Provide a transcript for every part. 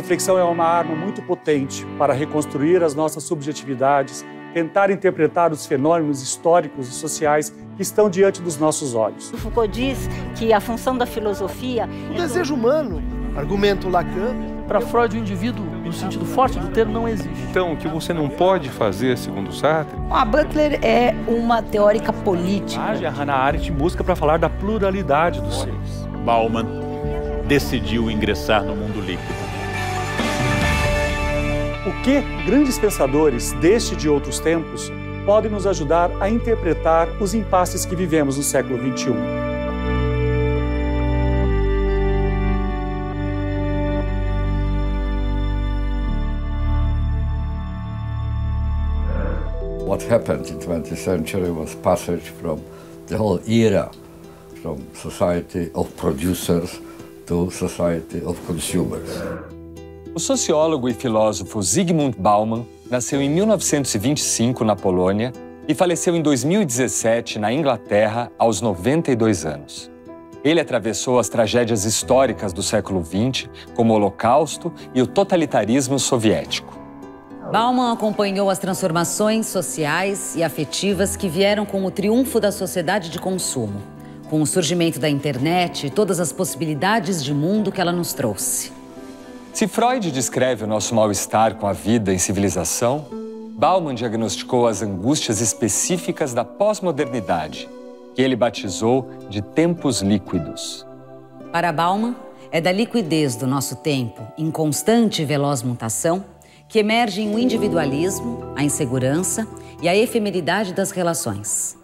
reflexão é uma arma muito potente para reconstruir as nossas subjetividades, tentar interpretar os fenômenos históricos e sociais que estão diante dos nossos olhos. Foucault diz que a função da filosofia. O desejo humano, argumento Lacan. Para Freud, o indivíduo, no sentido forte do termo, não existe. Então, o que você não pode fazer, segundo Sartre. A Butler é uma teórica política. A Hannah Arendt busca para falar da pluralidade dos seres. Bauman decidiu ingressar no mundo líquido. O que grandes pensadores deste e de outros tempos podem nos ajudar a interpretar os impasses que vivemos no século XXI? What happened in 20th century was passage from the whole era from society of producers to society of consumers. O sociólogo e filósofo Zygmunt Bauman nasceu em 1925 na Polônia e faleceu em 2017 na Inglaterra aos 92 anos. Ele atravessou as tragédias históricas do século XX, como o Holocausto e o totalitarismo soviético. Bauman acompanhou as transformações sociais e afetivas que vieram com o triunfo da sociedade de consumo, com o surgimento da internet e todas as possibilidades de mundo que ela nos trouxe. Se Freud descreve o nosso mal-estar com a vida em civilização, Bauman diagnosticou as angústias específicas da pós-modernidade, que ele batizou de tempos líquidos. Para Bauman, é da liquidez do nosso tempo, em constante e veloz mutação, que emergem o individualismo, a insegurança e a efemeridade das relações.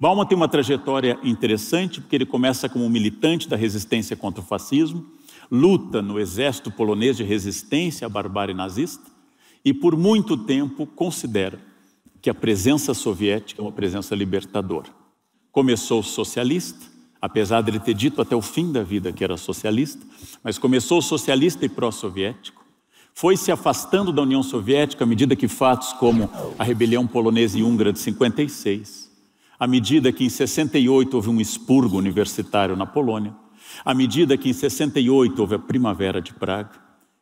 Bauman tem uma trajetória interessante, porque ele começa como militante da resistência contra o fascismo luta no exército polonês de resistência à barbárie nazista e por muito tempo considera que a presença soviética é uma presença libertadora. Começou socialista, apesar de ele ter dito até o fim da vida que era socialista, mas começou socialista e pró-soviético. Foi se afastando da União Soviética à medida que fatos como a rebelião polonesa e húngara de 56, à medida que em 68 houve um expurgo universitário na Polônia, à medida que em 68 houve a primavera de Praga,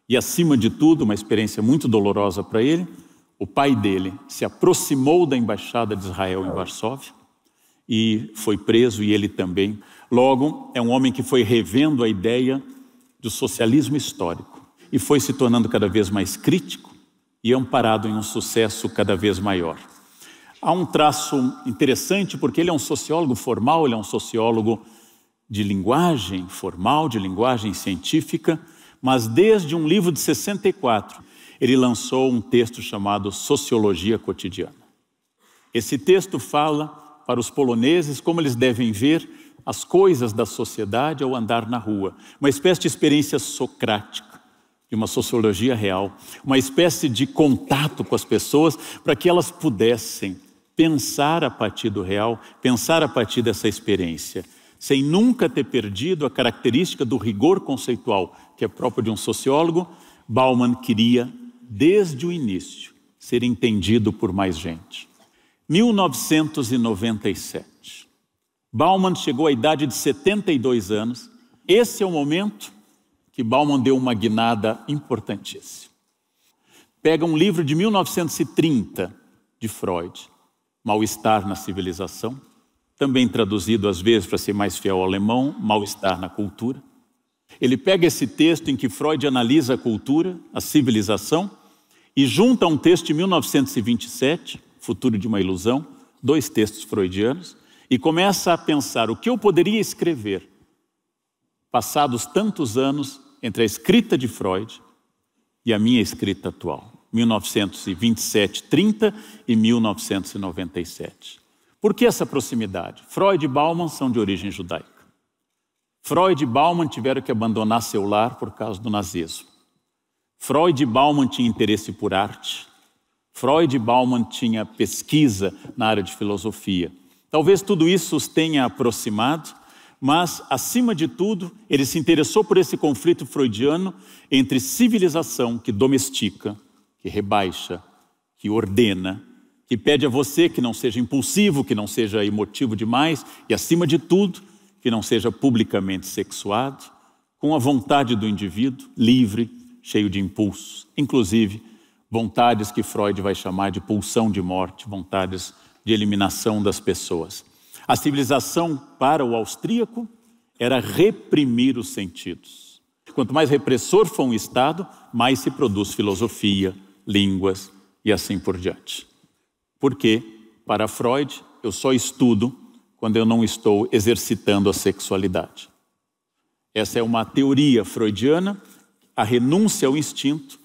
e acima de tudo, uma experiência muito dolorosa para ele, o pai dele se aproximou da embaixada de Israel em Varsóvia e foi preso, e ele também. Logo, é um homem que foi revendo a ideia do socialismo histórico e foi se tornando cada vez mais crítico e amparado em um sucesso cada vez maior. Há um traço interessante, porque ele é um sociólogo formal, ele é um sociólogo de linguagem formal, de linguagem científica, mas desde um livro de 64, ele lançou um texto chamado Sociologia Cotidiana. Esse texto fala para os poloneses como eles devem ver as coisas da sociedade ao andar na rua, uma espécie de experiência socrática, de uma sociologia real, uma espécie de contato com as pessoas para que elas pudessem pensar a partir do real, pensar a partir dessa experiência sem nunca ter perdido a característica do rigor conceitual que é próprio de um sociólogo, Bauman queria, desde o início, ser entendido por mais gente. 1997. Bauman chegou à idade de 72 anos. Esse é o momento que Bauman deu uma guinada importantíssima. Pega um livro de 1930 de Freud, Mal-Estar na Civilização, também traduzido às vezes para ser mais fiel ao alemão, mal-estar na cultura. Ele pega esse texto em que Freud analisa a cultura, a civilização, e junta um texto de 1927, Futuro de uma Ilusão, dois textos freudianos, e começa a pensar o que eu poderia escrever, passados tantos anos entre a escrita de Freud e a minha escrita atual, 1927-30 e 1997. Por que essa proximidade? Freud e Bauman são de origem judaica. Freud e Bauman tiveram que abandonar seu lar por causa do nazismo. Freud e Bauman tinham interesse por arte. Freud e Bauman tinha pesquisa na área de filosofia. Talvez tudo isso os tenha aproximado, mas, acima de tudo, ele se interessou por esse conflito freudiano entre civilização que domestica, que rebaixa, que ordena, que pede a você que não seja impulsivo, que não seja emotivo demais e, acima de tudo, que não seja publicamente sexuado, com a vontade do indivíduo livre, cheio de impulsos, inclusive vontades que Freud vai chamar de pulsão de morte, vontades de eliminação das pessoas. A civilização para o austríaco era reprimir os sentidos. Quanto mais repressor for um Estado, mais se produz filosofia, línguas e assim por diante. Porque, para Freud, eu só estudo quando eu não estou exercitando a sexualidade. Essa é uma teoria freudiana. A renúncia ao instinto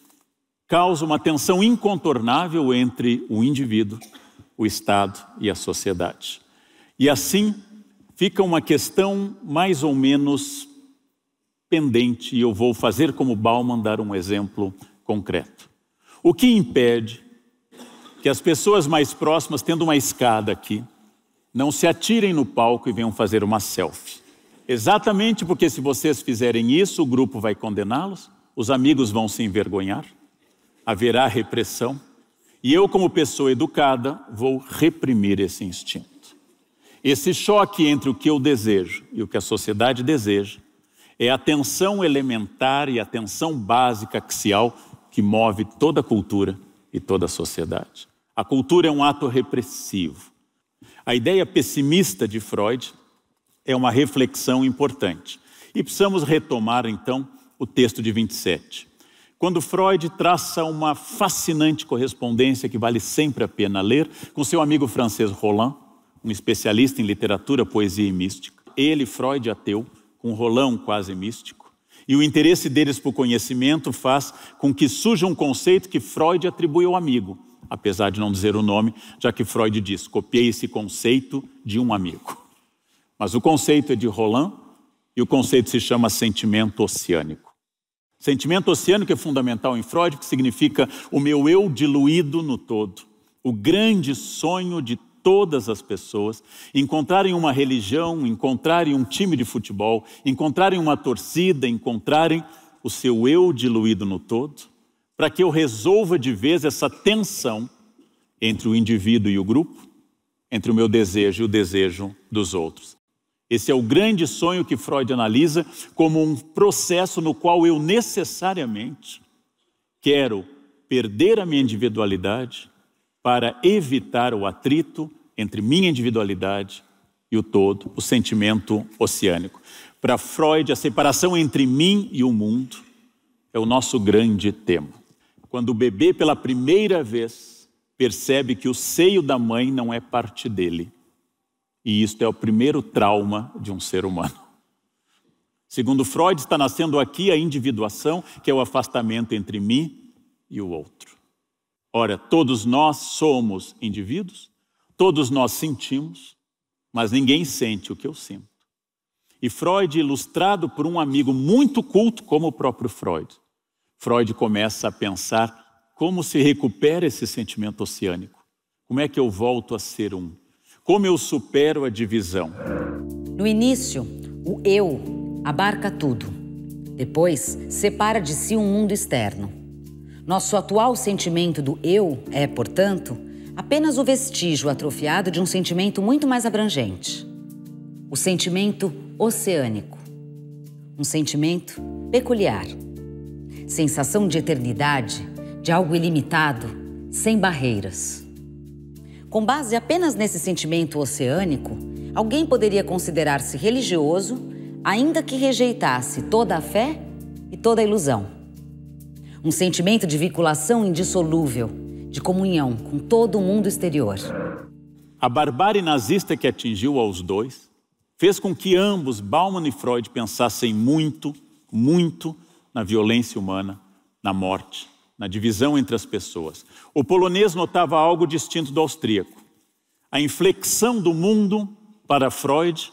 causa uma tensão incontornável entre o indivíduo, o Estado e a sociedade. E assim fica uma questão mais ou menos pendente, e eu vou fazer como Bauman dar um exemplo concreto. O que impede que as pessoas mais próximas, tendo uma escada aqui, não se atirem no palco e venham fazer uma selfie. Exatamente porque, se vocês fizerem isso, o grupo vai condená-los, os amigos vão se envergonhar, haverá repressão, e eu, como pessoa educada, vou reprimir esse instinto. Esse choque entre o que eu desejo e o que a sociedade deseja é a tensão elementar e a tensão básica axial que move toda a cultura e toda a sociedade. A cultura é um ato repressivo. A ideia pessimista de Freud é uma reflexão importante. E precisamos retomar, então, o texto de 27. Quando Freud traça uma fascinante correspondência que vale sempre a pena ler com seu amigo francês Roland, um especialista em literatura, poesia e mística. Ele, Freud, ateu, com Roland quase místico. E o interesse deles por conhecimento faz com que surja um conceito que Freud atribui ao amigo, apesar de não dizer o nome, já que Freud diz: copiei esse conceito de um amigo. Mas o conceito é de Roland e o conceito se chama sentimento oceânico. Sentimento oceânico é fundamental em Freud, que significa o meu eu diluído no todo. O grande sonho de todas as pessoas encontrarem uma religião, encontrarem um time de futebol, encontrarem uma torcida, encontrarem o seu eu diluído no todo para que eu resolva de vez essa tensão entre o indivíduo e o grupo, entre o meu desejo e o desejo dos outros. Esse é o grande sonho que Freud analisa como um processo no qual eu necessariamente quero perder a minha individualidade para evitar o atrito entre minha individualidade e o todo, o sentimento oceânico. Para Freud, a separação entre mim e o mundo é o nosso grande tema quando o bebê pela primeira vez percebe que o seio da mãe não é parte dele. E isto é o primeiro trauma de um ser humano. Segundo Freud, está nascendo aqui a individuação, que é o afastamento entre mim e o outro. Ora, todos nós somos indivíduos, todos nós sentimos, mas ninguém sente o que eu sinto. E Freud, ilustrado por um amigo muito culto como o próprio Freud, Freud começa a pensar como se recupera esse sentimento oceânico. Como é que eu volto a ser um? Como eu supero a divisão? No início, o eu abarca tudo. Depois, separa de si um mundo externo. Nosso atual sentimento do eu é, portanto, apenas o vestígio atrofiado de um sentimento muito mais abrangente. O sentimento oceânico. Um sentimento peculiar sensação de eternidade, de algo ilimitado, sem barreiras. Com base apenas nesse sentimento oceânico, alguém poderia considerar-se religioso, ainda que rejeitasse toda a fé e toda a ilusão. Um sentimento de vinculação indissolúvel, de comunhão com todo o mundo exterior. A barbárie nazista que atingiu aos dois fez com que ambos, Bauman e Freud, pensassem muito, muito na violência humana, na morte, na divisão entre as pessoas. O polonês notava algo distinto do austríaco. A inflexão do mundo, para Freud,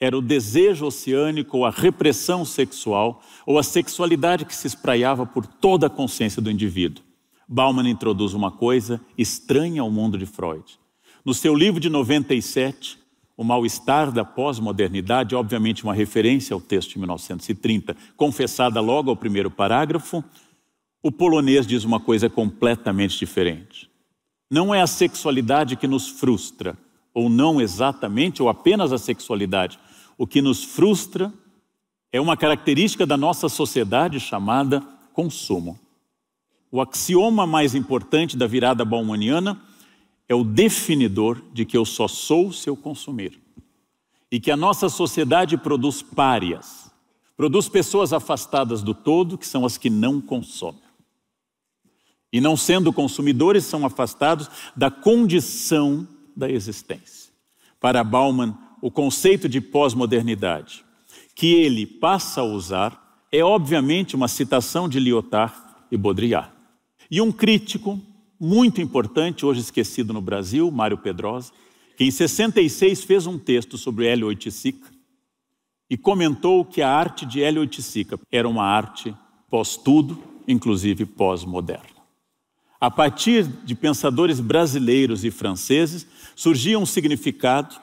era o desejo oceânico, ou a repressão sexual, ou a sexualidade que se espraiava por toda a consciência do indivíduo. Bauman introduz uma coisa estranha ao mundo de Freud. No seu livro de 97, o mal-estar da pós-modernidade, obviamente, uma referência ao texto de 1930, confessada logo ao primeiro parágrafo, o polonês diz uma coisa completamente diferente. Não é a sexualidade que nos frustra, ou não exatamente, ou apenas a sexualidade. O que nos frustra é uma característica da nossa sociedade chamada consumo. O axioma mais importante da virada baumaniana é o definidor de que eu só sou se eu consumir. E que a nossa sociedade produz párias, produz pessoas afastadas do todo, que são as que não consomem. E não sendo consumidores, são afastados da condição da existência. Para Bauman, o conceito de pós-modernidade, que ele passa a usar, é obviamente uma citação de Lyotard e Baudrillard. E um crítico muito importante, hoje esquecido no Brasil, Mário Pedrosa, que em 66 fez um texto sobre Hélio Oiticica e comentou que a arte de Hélio Oiticica era uma arte pós-tudo, inclusive pós-moderna. A partir de pensadores brasileiros e franceses, surgia um significado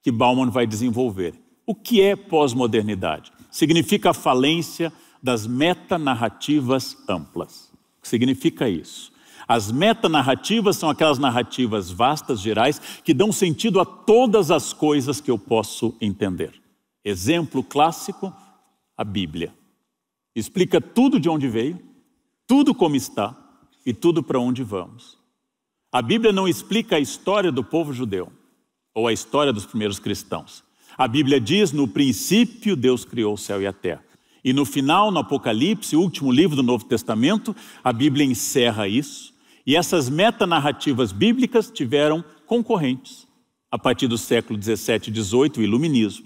que Bauman vai desenvolver. O que é pós-modernidade? Significa a falência das metanarrativas amplas. O que significa isso? As metanarrativas são aquelas narrativas vastas, gerais, que dão sentido a todas as coisas que eu posso entender. Exemplo clássico, a Bíblia. Explica tudo de onde veio, tudo como está e tudo para onde vamos. A Bíblia não explica a história do povo judeu ou a história dos primeiros cristãos. A Bíblia diz: no princípio Deus criou o céu e a terra. E no final, no Apocalipse, o último livro do Novo Testamento, a Bíblia encerra isso e essas metanarrativas bíblicas tiveram concorrentes. A partir do século XVII e XVIII, o iluminismo.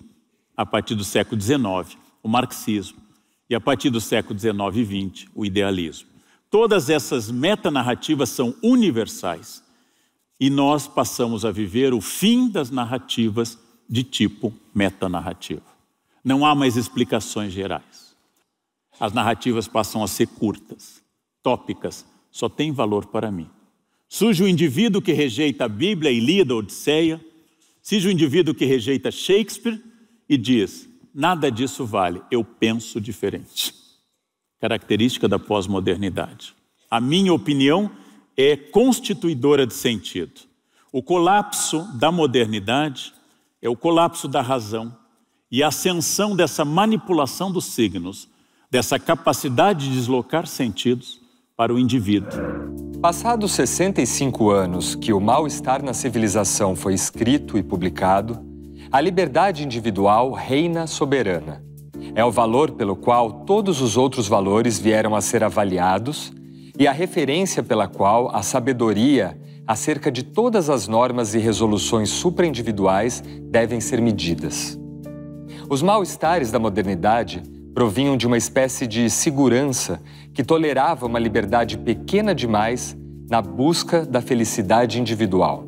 A partir do século XIX, o marxismo. E a partir do século XIX e XX, o idealismo. Todas essas metanarrativas são universais. E nós passamos a viver o fim das narrativas de tipo metanarrativa. Não há mais explicações gerais. As narrativas passam a ser curtas, tópicas, só tem valor para mim. Surge o um indivíduo que rejeita a Bíblia, Ilíada, Odisseia. Surge o um indivíduo que rejeita Shakespeare e diz: nada disso vale, eu penso diferente. Característica da pós-modernidade. A minha opinião é constituidora de sentido. O colapso da modernidade é o colapso da razão e a ascensão dessa manipulação dos signos, dessa capacidade de deslocar sentidos para o indivíduo. Passados 65 anos que O Mal-Estar na Civilização foi escrito e publicado, a liberdade individual reina soberana. É o valor pelo qual todos os outros valores vieram a ser avaliados e a referência pela qual a sabedoria acerca de todas as normas e resoluções supraindividuais devem ser medidas. Os mal-estares da modernidade provinham de uma espécie de segurança que tolerava uma liberdade pequena demais na busca da felicidade individual.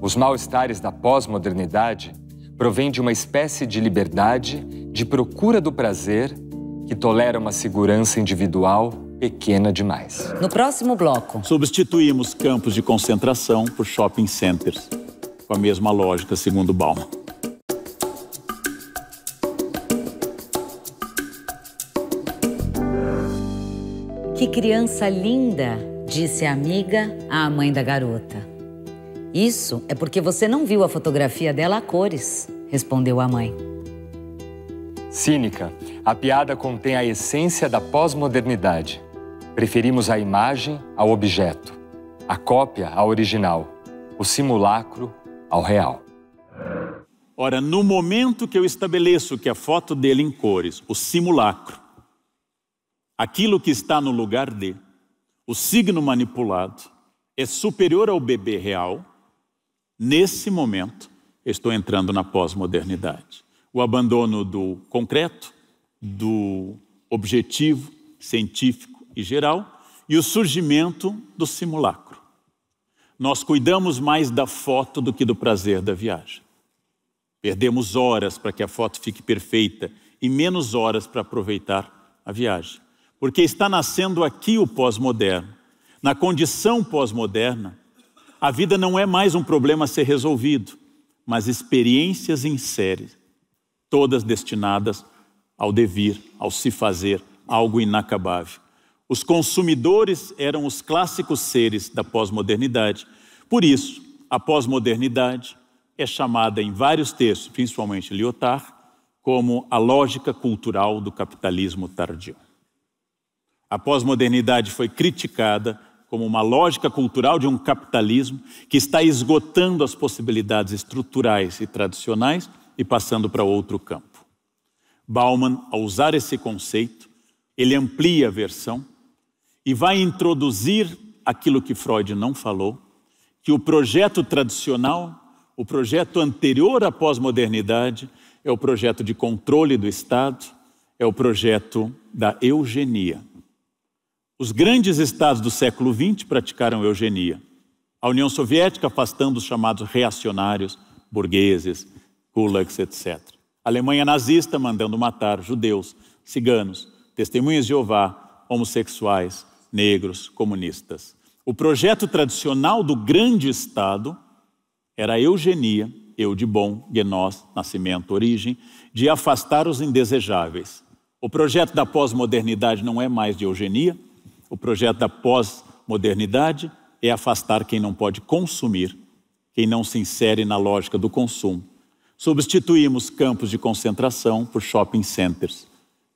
Os mal-estares da pós-modernidade provém de uma espécie de liberdade de procura do prazer que tolera uma segurança individual pequena demais. No próximo bloco, substituímos campos de concentração por shopping centers, com a mesma lógica, segundo Bauman. Que criança linda, disse a amiga à mãe da garota. Isso é porque você não viu a fotografia dela a cores, respondeu a mãe. Cínica, a piada contém a essência da pós-modernidade. Preferimos a imagem ao objeto, a cópia ao original, o simulacro ao real. Ora, no momento que eu estabeleço que a foto dele em cores, o simulacro, aquilo que está no lugar de, o signo manipulado, é superior ao bebê real, nesse momento estou entrando na pós-modernidade. O abandono do concreto, do objetivo científico e geral e o surgimento do simulacro. Nós cuidamos mais da foto do que do prazer da viagem. Perdemos horas para que a foto fique perfeita e menos horas para aproveitar a viagem porque está nascendo aqui o pós-moderno. Na condição pós-moderna, a vida não é mais um problema a ser resolvido, mas experiências em série, todas destinadas ao devir, ao se fazer, algo inacabável. Os consumidores eram os clássicos seres da pós-modernidade. Por isso, a pós-modernidade é chamada em vários textos, principalmente Lyotard, como a lógica cultural do capitalismo tardio. A pós-modernidade foi criticada como uma lógica cultural de um capitalismo que está esgotando as possibilidades estruturais e tradicionais e passando para outro campo. Bauman, ao usar esse conceito, ele amplia a versão e vai introduzir aquilo que Freud não falou, que o projeto tradicional, o projeto anterior à pós-modernidade, é o projeto de controle do Estado, é o projeto da eugenia. Os grandes estados do século XX praticaram eugenia. A União Soviética afastando os chamados reacionários, burgueses, gulags, etc. A Alemanha nazista mandando matar judeus, ciganos, testemunhas de Jeová, homossexuais, negros, comunistas. O projeto tradicional do grande Estado era a eugenia, eu de bom, genós, nascimento, origem, de afastar os indesejáveis. O projeto da pós-modernidade não é mais de eugenia, o projeto da pós-modernidade é afastar quem não pode consumir, quem não se insere na lógica do consumo. Substituímos campos de concentração por shopping centers,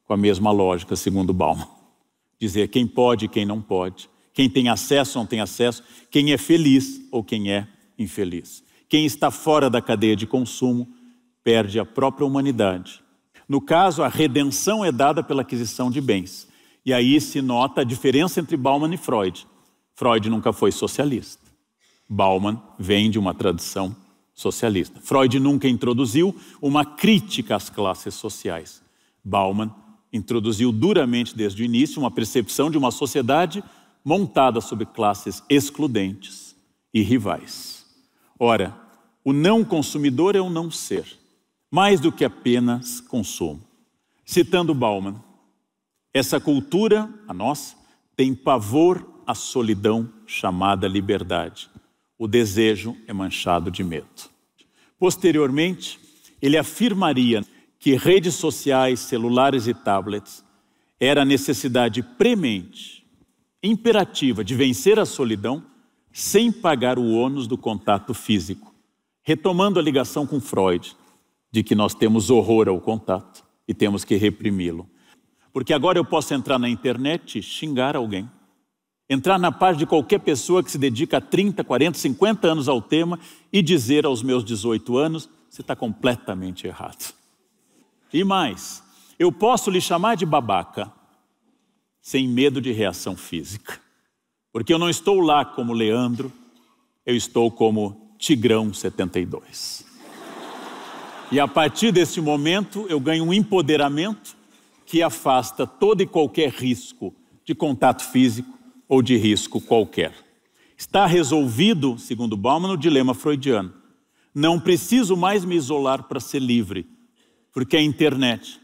com a mesma lógica, segundo Bauman. Dizer quem pode e quem não pode, quem tem acesso ou não tem acesso, quem é feliz ou quem é infeliz. Quem está fora da cadeia de consumo perde a própria humanidade. No caso, a redenção é dada pela aquisição de bens. E aí se nota a diferença entre Bauman e Freud. Freud nunca foi socialista. Bauman vem de uma tradição socialista. Freud nunca introduziu uma crítica às classes sociais. Bauman introduziu duramente desde o início uma percepção de uma sociedade montada sobre classes excludentes e rivais. Ora, o não consumidor é um não ser, mais do que apenas consumo. Citando Bauman, essa cultura, a nossa, tem pavor à solidão chamada liberdade. O desejo é manchado de medo. Posteriormente, ele afirmaria que redes sociais, celulares e tablets era a necessidade premente, imperativa de vencer a solidão sem pagar o ônus do contato físico. Retomando a ligação com Freud, de que nós temos horror ao contato e temos que reprimi-lo. Porque agora eu posso entrar na internet e xingar alguém. Entrar na página de qualquer pessoa que se dedica há 30, 40, 50 anos ao tema e dizer aos meus 18 anos: você está completamente errado. E mais, eu posso lhe chamar de babaca sem medo de reação física. Porque eu não estou lá como Leandro, eu estou como Tigrão 72. E a partir desse momento eu ganho um empoderamento que afasta todo e qualquer risco de contato físico ou de risco qualquer. Está resolvido, segundo Bauman, o dilema freudiano. Não preciso mais me isolar para ser livre, porque a internet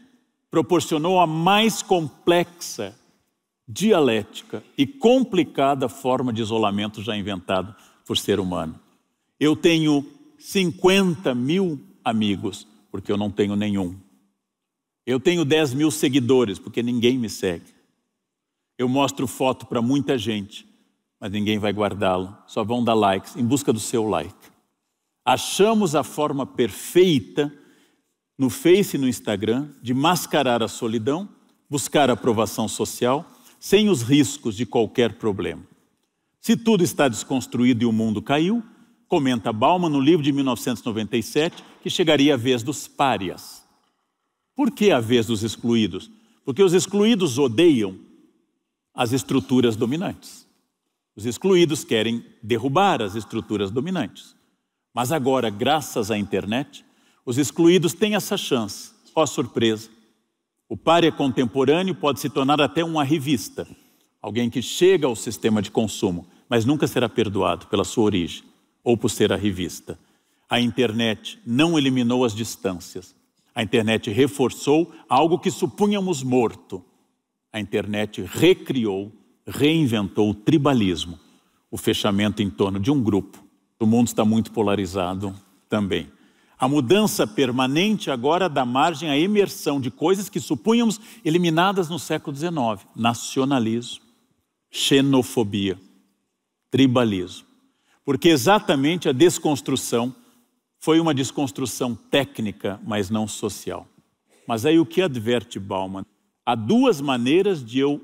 proporcionou a mais complexa, dialética e complicada forma de isolamento já inventada por ser humano. Eu tenho 50 mil amigos, porque eu não tenho nenhum eu tenho 10 mil seguidores, porque ninguém me segue. Eu mostro foto para muita gente, mas ninguém vai guardá-lo. Só vão dar likes, em busca do seu like. Achamos a forma perfeita no Face e no Instagram de mascarar a solidão, buscar aprovação social, sem os riscos de qualquer problema. Se tudo está desconstruído e o mundo caiu, comenta Bauman no livro de 1997 que chegaria a vez dos párias. Por que a vez dos excluídos? Porque os excluídos odeiam as estruturas dominantes. Os excluídos querem derrubar as estruturas dominantes. Mas agora, graças à internet, os excluídos têm essa chance. Ó surpresa! O páreo é Contemporâneo pode se tornar até uma revista, alguém que chega ao sistema de consumo, mas nunca será perdoado pela sua origem ou por ser a revista. A internet não eliminou as distâncias, a internet reforçou algo que supunhamos morto. A internet recriou, reinventou o tribalismo, o fechamento em torno de um grupo. O mundo está muito polarizado também. A mudança permanente agora dá margem à imersão de coisas que supunhamos eliminadas no século XIX: nacionalismo, xenofobia, tribalismo. Porque exatamente a desconstrução foi uma desconstrução técnica, mas não social. Mas aí o que adverte Bauman? Há duas maneiras de eu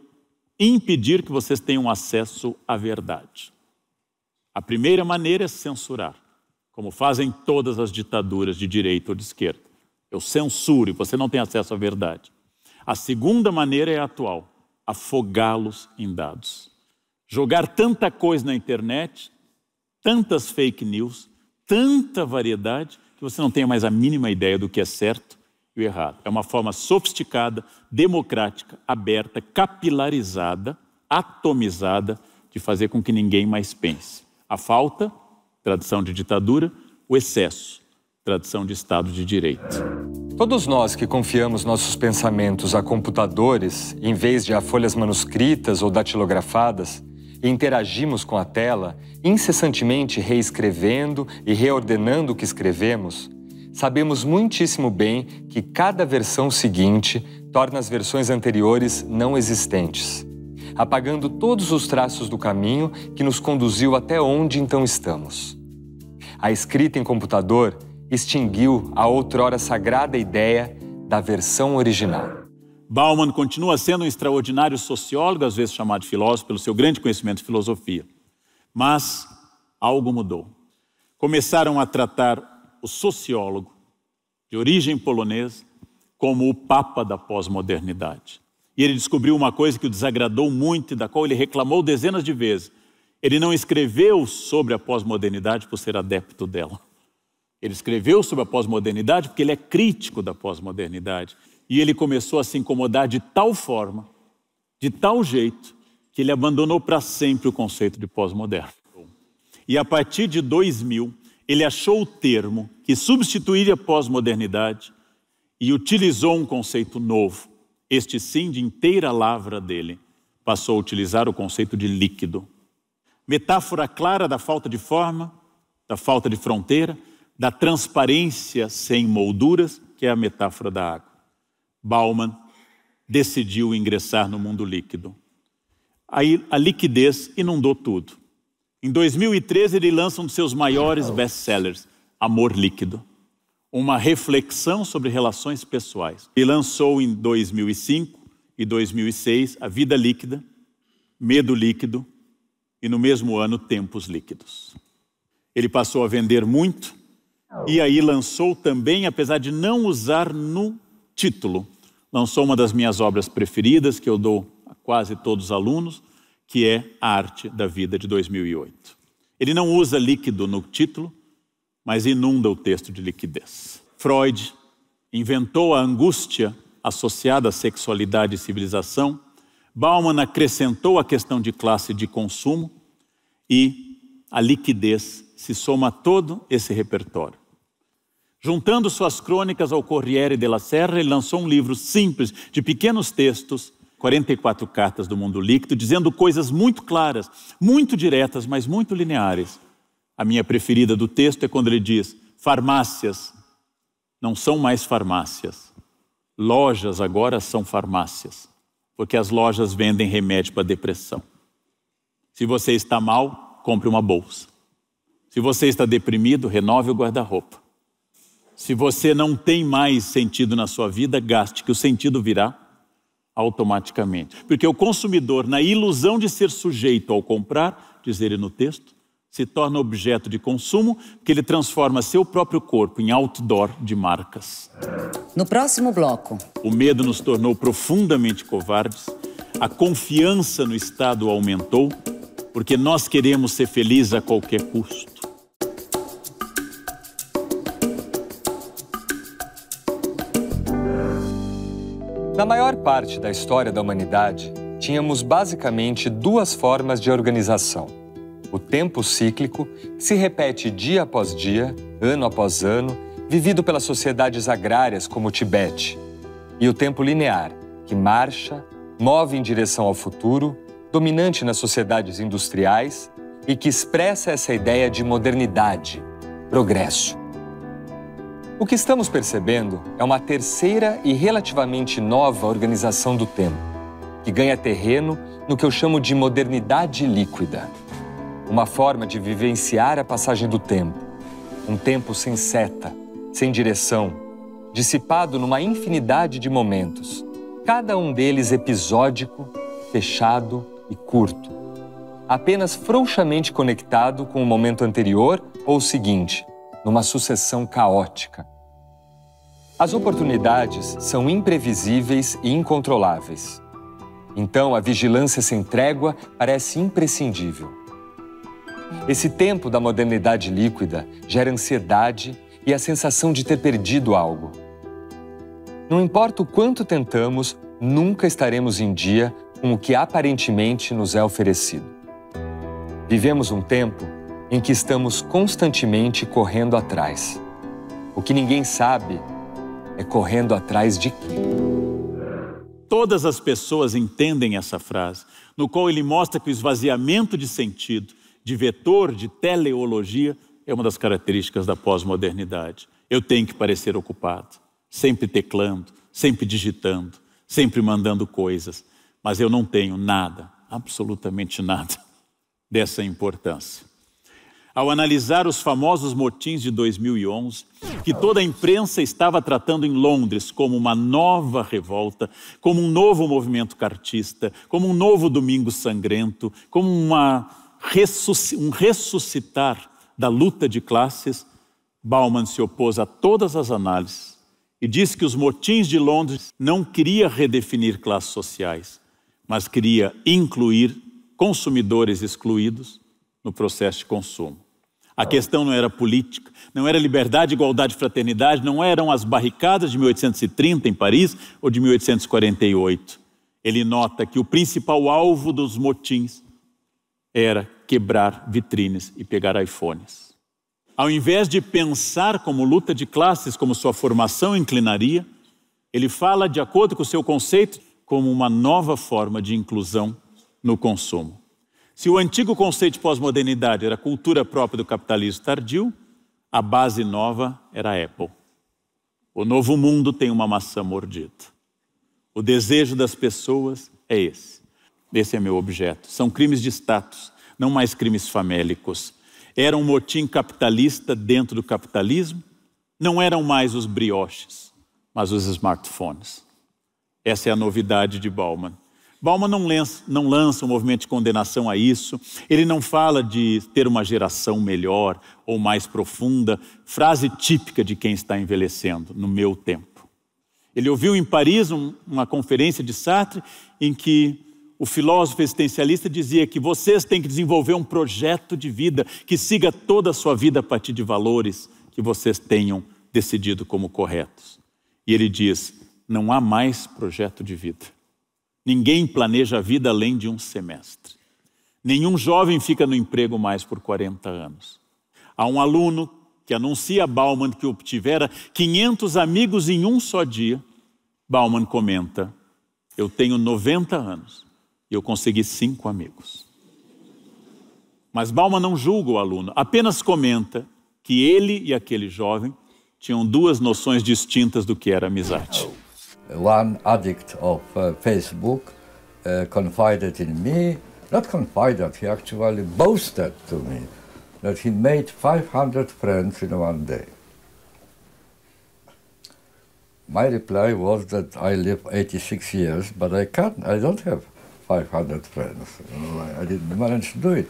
impedir que vocês tenham acesso à verdade. A primeira maneira é censurar, como fazem todas as ditaduras de direita ou de esquerda. Eu censuro e você não tem acesso à verdade. A segunda maneira é a atual, afogá-los em dados. Jogar tanta coisa na internet, tantas fake news, tanta variedade que você não tenha mais a mínima ideia do que é certo e o errado. É uma forma sofisticada, democrática, aberta, capilarizada, atomizada de fazer com que ninguém mais pense. A falta, tradição de ditadura, o excesso, tradição de Estado de Direito. Todos nós que confiamos nossos pensamentos a computadores, em vez de a folhas manuscritas ou datilografadas, interagimos com a tela, incessantemente reescrevendo e reordenando o que escrevemos, sabemos muitíssimo bem que cada versão seguinte torna as versões anteriores não existentes, apagando todos os traços do caminho que nos conduziu até onde então estamos. A escrita em computador extinguiu a outrora sagrada ideia da versão original. Bauman continua sendo um extraordinário sociólogo, às vezes chamado de filósofo, pelo seu grande conhecimento de filosofia. Mas algo mudou. Começaram a tratar o sociólogo, de origem polonesa, como o papa da pós-modernidade. E ele descobriu uma coisa que o desagradou muito e da qual ele reclamou dezenas de vezes. Ele não escreveu sobre a pós-modernidade por ser adepto dela. Ele escreveu sobre a pós-modernidade porque ele é crítico da pós-modernidade e ele começou a se incomodar de tal forma, de tal jeito, que ele abandonou para sempre o conceito de pós-moderno. E a partir de 2000, ele achou o termo que substituiria pós-modernidade e utilizou um conceito novo. Este sim de inteira lavra dele passou a utilizar o conceito de líquido. Metáfora clara da falta de forma, da falta de fronteira, da transparência sem molduras, que é a metáfora da água. Bauman decidiu ingressar no mundo líquido. Aí a liquidez inundou tudo. Em 2013 ele lança um dos seus maiores best-sellers, Amor Líquido, uma reflexão sobre relações pessoais. Ele lançou em 2005 e 2006 A Vida Líquida, Medo Líquido e no mesmo ano Tempos Líquidos. Ele passou a vender muito e aí lançou também, apesar de não usar no título, lançou uma das minhas obras preferidas, que eu dou a quase todos os alunos, que é A Arte da Vida, de 2008. Ele não usa líquido no título, mas inunda o texto de liquidez. Freud inventou a angústia associada à sexualidade e civilização, Bauman acrescentou a questão de classe de consumo e a liquidez se soma a todo esse repertório. Juntando suas crônicas ao Corriere della Serra, ele lançou um livro simples de pequenos textos, 44 cartas do mundo líquido, dizendo coisas muito claras, muito diretas, mas muito lineares. A minha preferida do texto é quando ele diz: farmácias não são mais farmácias. Lojas agora são farmácias, porque as lojas vendem remédio para depressão. Se você está mal, compre uma bolsa. Se você está deprimido, renove o guarda-roupa. Se você não tem mais sentido na sua vida, gaste, que o sentido virá automaticamente. Porque o consumidor, na ilusão de ser sujeito ao comprar, diz ele no texto, se torna objeto de consumo, que ele transforma seu próprio corpo em outdoor de marcas. No próximo bloco. O medo nos tornou profundamente covardes, a confiança no Estado aumentou, porque nós queremos ser felizes a qualquer custo. Na maior parte da história da humanidade, tínhamos basicamente duas formas de organização: o tempo cíclico, que se repete dia após dia, ano após ano, vivido pelas sociedades agrárias como o Tibete, e o tempo linear, que marcha, move em direção ao futuro, dominante nas sociedades industriais e que expressa essa ideia de modernidade, progresso. O que estamos percebendo é uma terceira e relativamente nova organização do tempo, que ganha terreno no que eu chamo de modernidade líquida. Uma forma de vivenciar a passagem do tempo. Um tempo sem seta, sem direção, dissipado numa infinidade de momentos, cada um deles episódico, fechado e curto, apenas frouxamente conectado com o momento anterior ou seguinte numa sucessão caótica. As oportunidades são imprevisíveis e incontroláveis. Então, a vigilância sem trégua parece imprescindível. Esse tempo da modernidade líquida gera ansiedade e a sensação de ter perdido algo. Não importa o quanto tentamos, nunca estaremos em dia com o que aparentemente nos é oferecido. Vivemos um tempo em que estamos constantemente correndo atrás. O que ninguém sabe é correndo atrás de quê? Todas as pessoas entendem essa frase, no qual ele mostra que o esvaziamento de sentido, de vetor, de teleologia, é uma das características da pós-modernidade. Eu tenho que parecer ocupado, sempre teclando, sempre digitando, sempre mandando coisas, mas eu não tenho nada, absolutamente nada dessa importância ao analisar os famosos motins de 2011, que toda a imprensa estava tratando em Londres como uma nova revolta, como um novo movimento cartista, como um novo domingo sangrento, como uma, um ressuscitar da luta de classes, Bauman se opôs a todas as análises e disse que os motins de Londres não queria redefinir classes sociais, mas queria incluir consumidores excluídos no processo de consumo. A questão não era política, não era liberdade, igualdade, fraternidade, não eram as barricadas de 1830 em Paris ou de 1848. Ele nota que o principal alvo dos motins era quebrar vitrines e pegar iPhones. Ao invés de pensar como luta de classes, como sua formação inclinaria, ele fala, de acordo com o seu conceito, como uma nova forma de inclusão no consumo. Se o antigo conceito de pós-modernidade era cultura própria do capitalismo tardio, a base nova era a Apple. O novo mundo tem uma maçã mordida. O desejo das pessoas é esse. Esse é meu objeto. São crimes de status, não mais crimes famélicos. Era um motim capitalista dentro do capitalismo, não eram mais os brioches, mas os smartphones. Essa é a novidade de Bauman. Balma não lança, não lança um movimento de condenação a isso, ele não fala de ter uma geração melhor ou mais profunda, frase típica de quem está envelhecendo, no meu tempo. Ele ouviu em Paris um, uma conferência de Sartre em que o filósofo existencialista dizia que vocês têm que desenvolver um projeto de vida que siga toda a sua vida a partir de valores que vocês tenham decidido como corretos. E ele diz: não há mais projeto de vida. Ninguém planeja a vida além de um semestre. Nenhum jovem fica no emprego mais por 40 anos. Há um aluno que anuncia a Bauman que obtivera 500 amigos em um só dia. Bauman comenta: Eu tenho 90 anos e eu consegui cinco amigos. Mas Bauman não julga o aluno, apenas comenta que ele e aquele jovem tinham duas noções distintas do que era amizade. One addict of uh, Facebook uh, confided in me, not confided, he actually boasted to me that he made 500 friends in one day. My reply was that I live 86 years, but I can't, I don't have 500 friends. I, I didn't manage to do it.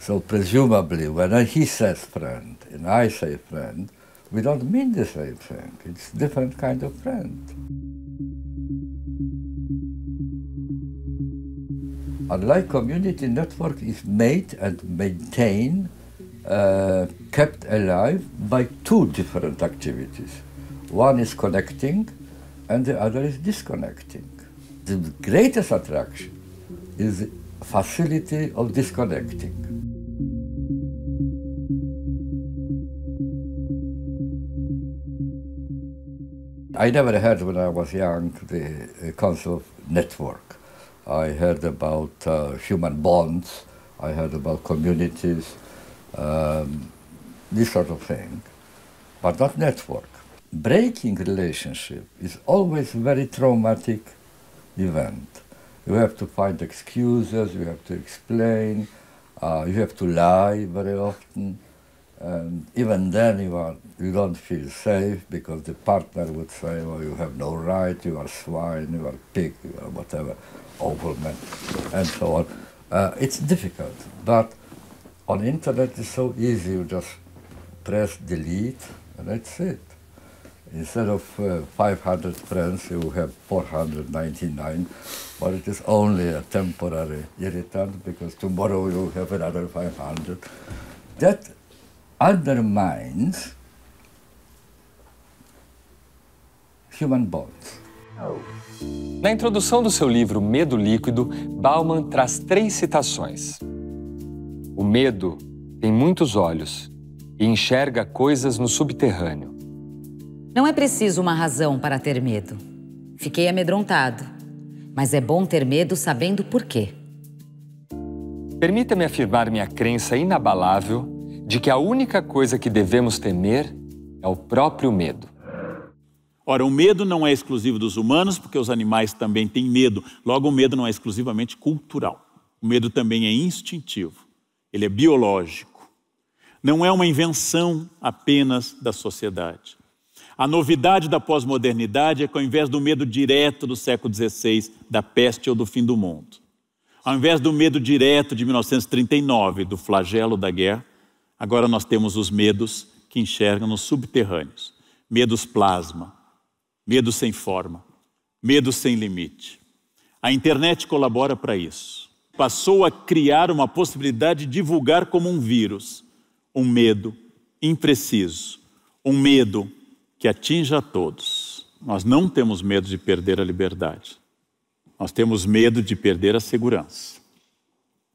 So presumably, when he says friend and I say friend, we don't mean the same thing. It's different kind of friend. A Online community network is made and maintained, uh, kept alive by two different activities. One is connecting and the other is disconnecting. The greatest attraction is the facility of disconnecting. I never heard when I was young the uh, concept of network. I heard about uh, human bonds, I heard about communities, um, this sort of thing, but not network. Breaking relationship is always a very traumatic event. You have to find excuses, you have to explain, uh, you have to lie very often, and even then you, are, you don't feel safe because the partner would say, "Well, you have no right, you are swine, you are pig, you are whatever overmen and so on. Uh, it's difficult, but on internet it's so easy. You just press delete and that's it. Instead of uh, 500 friends, you have 499, but it is only a temporary irritant because tomorrow you have another 500. That undermines human bonds. Oh. Na introdução do seu livro Medo Líquido, Bauman traz três citações. O medo tem muitos olhos e enxerga coisas no subterrâneo. Não é preciso uma razão para ter medo. Fiquei amedrontado, mas é bom ter medo sabendo por quê. Permita-me afirmar minha crença inabalável de que a única coisa que devemos temer é o próprio medo. Ora, o medo não é exclusivo dos humanos, porque os animais também têm medo. Logo, o medo não é exclusivamente cultural. O medo também é instintivo, ele é biológico. Não é uma invenção apenas da sociedade. A novidade da pós-modernidade é que, ao invés do medo direto do século XVI, da peste ou do fim do mundo, ao invés do medo direto de 1939, do flagelo da guerra, agora nós temos os medos que enxergam nos subterrâneos medos plasma, medo sem forma, medo sem limite. A internet colabora para isso. Passou a criar uma possibilidade de divulgar como um vírus, um medo impreciso, um medo que atinja a todos. Nós não temos medo de perder a liberdade. Nós temos medo de perder a segurança.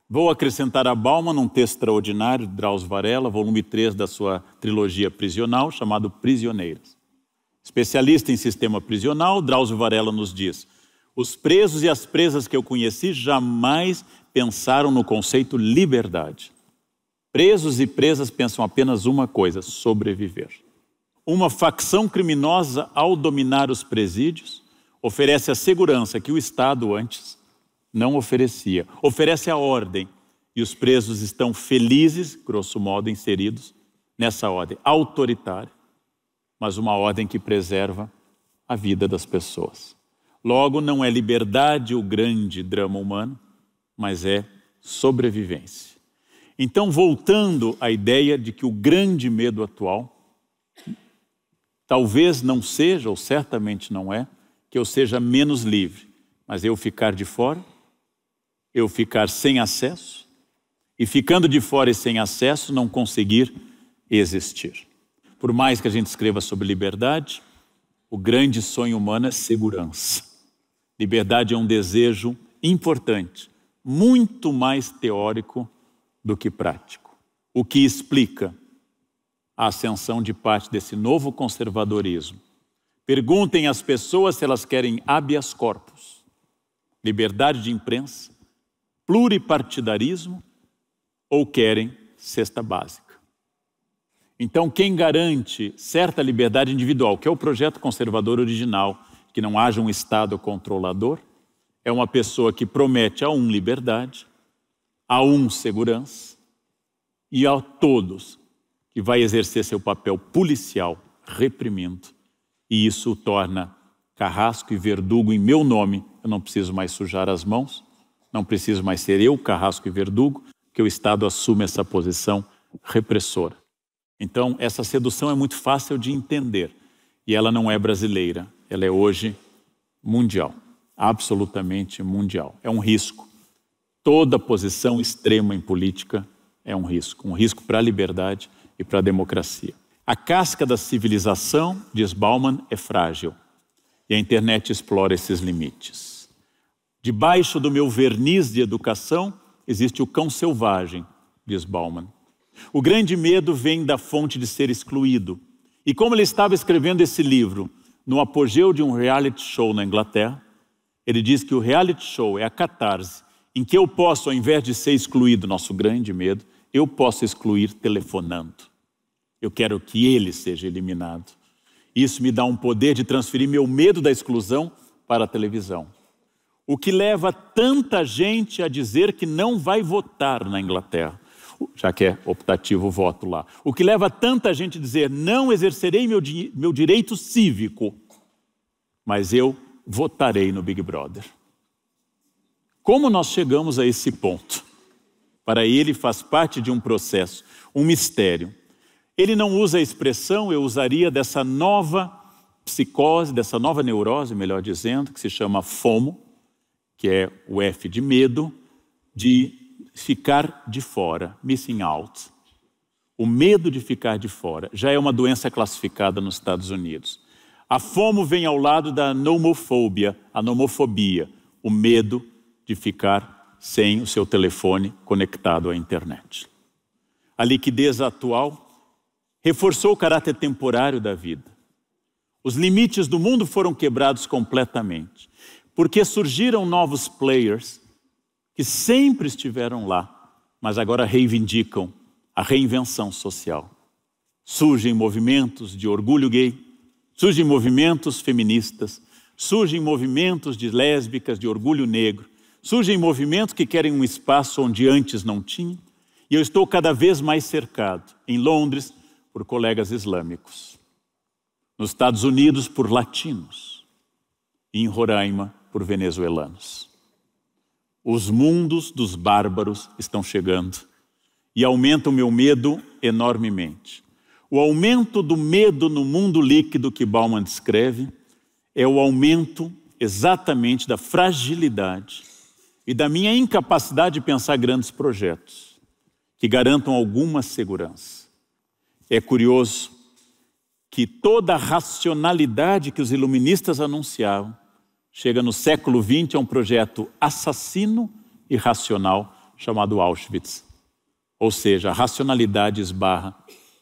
Vou acrescentar a Balma num texto extraordinário de Drauzio Varela, volume 3 da sua trilogia prisional, chamado Prisioneiras. Especialista em sistema prisional, Drauzio Varela nos diz: os presos e as presas que eu conheci jamais pensaram no conceito liberdade. Presos e presas pensam apenas uma coisa: sobreviver. Uma facção criminosa, ao dominar os presídios, oferece a segurança que o Estado antes não oferecia. Oferece a ordem e os presos estão felizes, grosso modo, inseridos nessa ordem autoritária mas uma ordem que preserva a vida das pessoas. Logo, não é liberdade o grande drama humano, mas é sobrevivência. Então, voltando à ideia de que o grande medo atual talvez não seja, ou certamente não é, que eu seja menos livre, mas eu ficar de fora, eu ficar sem acesso, e ficando de fora e sem acesso, não conseguir existir. Por mais que a gente escreva sobre liberdade, o grande sonho humano é segurança. Liberdade é um desejo importante, muito mais teórico do que prático, o que explica a ascensão de parte desse novo conservadorismo. Perguntem às pessoas se elas querem habeas corpus, liberdade de imprensa, pluripartidarismo ou querem cesta básica. Então, quem garante certa liberdade individual, que é o projeto conservador original, que não haja um Estado controlador, é uma pessoa que promete a um liberdade, a um segurança e a todos que vai exercer seu papel policial reprimindo. E isso o torna carrasco e verdugo em meu nome. Eu não preciso mais sujar as mãos, não preciso mais ser eu carrasco e verdugo, que o Estado assume essa posição repressora. Então, essa sedução é muito fácil de entender. E ela não é brasileira, ela é hoje mundial absolutamente mundial. É um risco. Toda posição extrema em política é um risco um risco para a liberdade e para a democracia. A casca da civilização, diz Bauman, é frágil e a internet explora esses limites. Debaixo do meu verniz de educação existe o cão selvagem, diz Bauman. O grande medo vem da fonte de ser excluído. E como ele estava escrevendo esse livro no apogeu de um reality show na Inglaterra, ele diz que o reality show é a catarse em que eu posso, ao invés de ser excluído, nosso grande medo, eu posso excluir telefonando. Eu quero que ele seja eliminado. Isso me dá um poder de transferir meu medo da exclusão para a televisão. O que leva tanta gente a dizer que não vai votar na Inglaterra já que é optativo o voto lá. O que leva tanta gente a dizer: não exercerei meu, di meu direito cívico, mas eu votarei no Big Brother. Como nós chegamos a esse ponto? Para ele faz parte de um processo, um mistério. Ele não usa a expressão, eu usaria dessa nova psicose, dessa nova neurose, melhor dizendo, que se chama FOMO, que é o F de medo, de ficar de fora, missing out. O medo de ficar de fora já é uma doença classificada nos Estados Unidos. A FOMO vem ao lado da nomofobia, a nomofobia, o medo de ficar sem o seu telefone conectado à internet. A liquidez atual reforçou o caráter temporário da vida. Os limites do mundo foram quebrados completamente, porque surgiram novos players que sempre estiveram lá, mas agora reivindicam a reinvenção social. Surgem movimentos de orgulho gay, surgem movimentos feministas, surgem movimentos de lésbicas, de orgulho negro, surgem movimentos que querem um espaço onde antes não tinha, e eu estou cada vez mais cercado, em Londres, por colegas islâmicos, nos Estados Unidos, por latinos, e em Roraima, por venezuelanos. Os mundos dos bárbaros estão chegando e aumenta o meu medo enormemente. O aumento do medo no mundo líquido que Bauman descreve é o aumento exatamente da fragilidade e da minha incapacidade de pensar grandes projetos que garantam alguma segurança. É curioso que toda a racionalidade que os iluministas anunciavam chega no século XX a é um projeto assassino e racional chamado Auschwitz. Ou seja, a racionalidade esbarra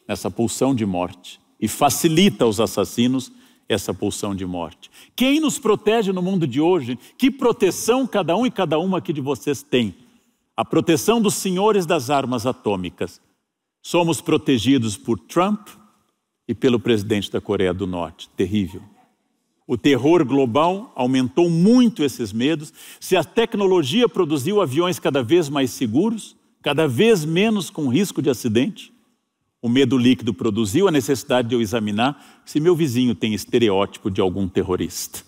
nessa pulsão de morte e facilita aos assassinos essa pulsão de morte. Quem nos protege no mundo de hoje? Que proteção cada um e cada uma aqui de vocês tem? A proteção dos senhores das armas atômicas. Somos protegidos por Trump e pelo presidente da Coreia do Norte. Terrível. O terror global aumentou muito esses medos. Se a tecnologia produziu aviões cada vez mais seguros, cada vez menos com risco de acidente, o medo líquido produziu a necessidade de eu examinar se meu vizinho tem estereótipo de algum terrorista.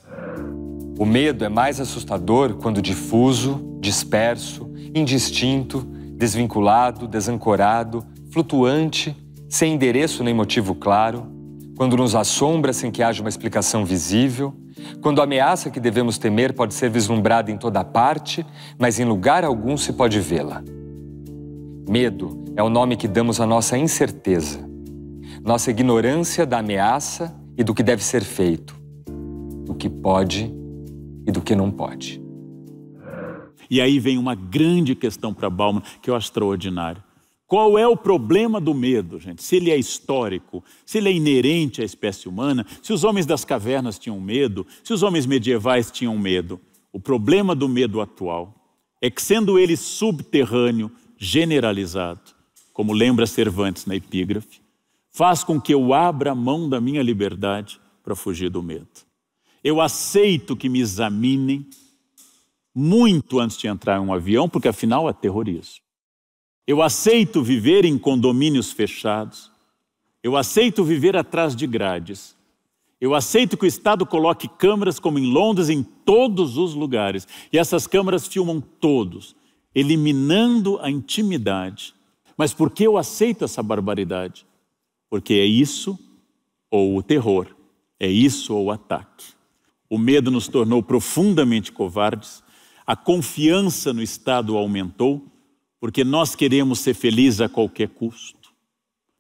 O medo é mais assustador quando difuso, disperso, indistinto, desvinculado, desancorado, flutuante, sem endereço nem motivo claro quando nos assombra sem que haja uma explicação visível, quando a ameaça que devemos temer pode ser vislumbrada em toda parte, mas em lugar algum se pode vê-la. Medo é o nome que damos à nossa incerteza, nossa ignorância da ameaça e do que deve ser feito, do que pode e do que não pode. E aí vem uma grande questão para Bauman que eu acho extraordinária. Qual é o problema do medo, gente? Se ele é histórico, se ele é inerente à espécie humana, se os homens das cavernas tinham medo, se os homens medievais tinham medo. O problema do medo atual é que, sendo ele subterrâneo, generalizado, como lembra Cervantes na epígrafe, faz com que eu abra a mão da minha liberdade para fugir do medo. Eu aceito que me examinem muito antes de entrar em um avião, porque afinal é terrorismo. Eu aceito viver em condomínios fechados. Eu aceito viver atrás de grades. Eu aceito que o Estado coloque câmeras, como em Londres, em todos os lugares. E essas câmeras filmam todos, eliminando a intimidade. Mas por que eu aceito essa barbaridade? Porque é isso ou o terror, é isso ou o ataque. O medo nos tornou profundamente covardes, a confiança no Estado aumentou porque nós queremos ser felizes a qualquer custo.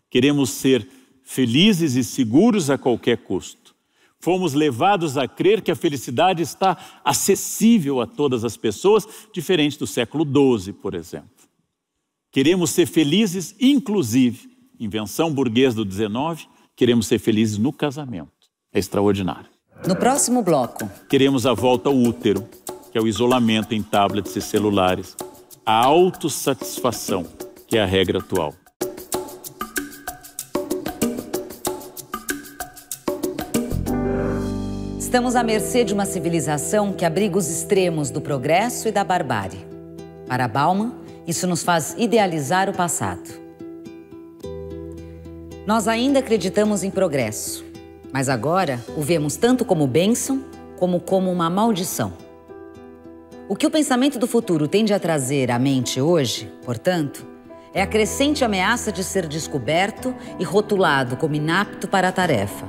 Queremos ser felizes e seguros a qualquer custo. Fomos levados a crer que a felicidade está acessível a todas as pessoas, diferente do século XII, por exemplo. Queremos ser felizes, inclusive, invenção burguesa do 19, queremos ser felizes no casamento. É extraordinário. No próximo bloco, queremos a volta ao útero, que é o isolamento em tablets e celulares a autossatisfação, que é a regra atual. Estamos à mercê de uma civilização que abriga os extremos do progresso e da barbárie. Para Bauman, isso nos faz idealizar o passado. Nós ainda acreditamos em progresso, mas agora o vemos tanto como bênção como como uma maldição. O que o pensamento do futuro tende a trazer à mente hoje, portanto, é a crescente ameaça de ser descoberto e rotulado como inapto para a tarefa.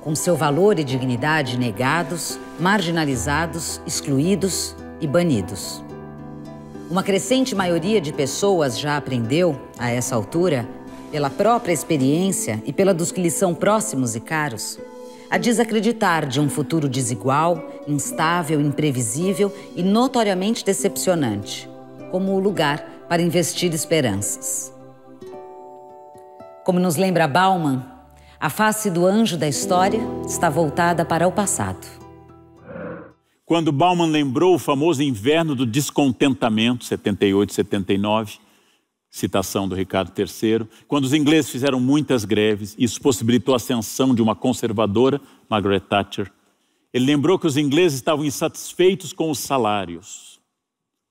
Com seu valor e dignidade negados, marginalizados, excluídos e banidos. Uma crescente maioria de pessoas já aprendeu, a essa altura, pela própria experiência e pela dos que lhe são próximos e caros, a desacreditar de um futuro desigual, instável, imprevisível e notoriamente decepcionante, como o lugar para investir esperanças. Como nos lembra Bauman, a face do anjo da história está voltada para o passado. Quando Bauman lembrou o famoso inverno do descontentamento, 78, 79, citação do Ricardo III, quando os ingleses fizeram muitas greves, isso possibilitou a ascensão de uma conservadora, Margaret Thatcher. Ele lembrou que os ingleses estavam insatisfeitos com os salários.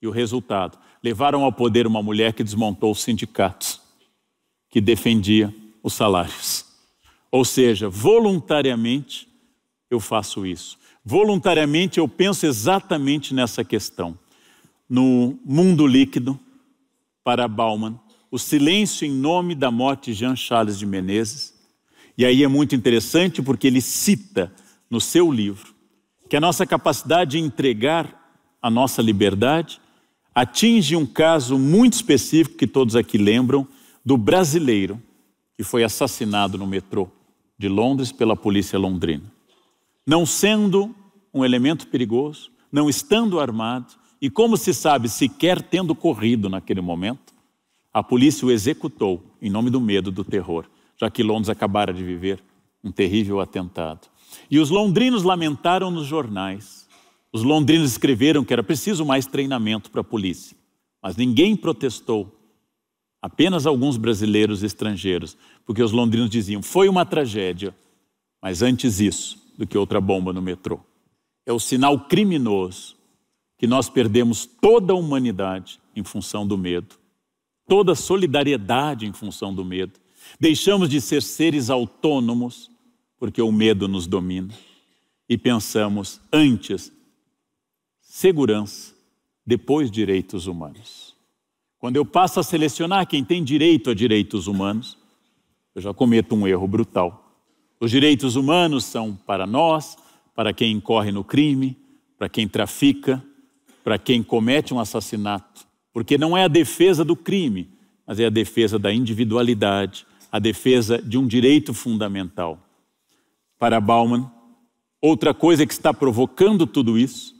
E o resultado? Levaram ao poder uma mulher que desmontou os sindicatos que defendia os salários. Ou seja, voluntariamente eu faço isso. Voluntariamente eu penso exatamente nessa questão. No mundo líquido, para Bauman, O Silêncio em Nome da Morte de Jean Charles de Menezes. E aí é muito interessante porque ele cita no seu livro que a nossa capacidade de entregar a nossa liberdade atinge um caso muito específico que todos aqui lembram do brasileiro que foi assassinado no metrô de Londres pela polícia londrina. Não sendo um elemento perigoso, não estando armado, e como se sabe, sequer tendo corrido naquele momento, a polícia o executou em nome do medo, do terror, já que Londres acabara de viver um terrível atentado. E os londrinos lamentaram nos jornais. Os londrinos escreveram que era preciso mais treinamento para a polícia, mas ninguém protestou. Apenas alguns brasileiros e estrangeiros, porque os londrinos diziam: foi uma tragédia, mas antes isso do que outra bomba no metrô. É o sinal criminoso que nós perdemos toda a humanidade em função do medo, toda a solidariedade em função do medo. Deixamos de ser seres autônomos porque o medo nos domina e pensamos antes segurança, depois direitos humanos. Quando eu passo a selecionar quem tem direito a direitos humanos, eu já cometo um erro brutal. Os direitos humanos são para nós, para quem incorre no crime, para quem trafica, para quem comete um assassinato, porque não é a defesa do crime, mas é a defesa da individualidade, a defesa de um direito fundamental. Para Bauman, outra coisa que está provocando tudo isso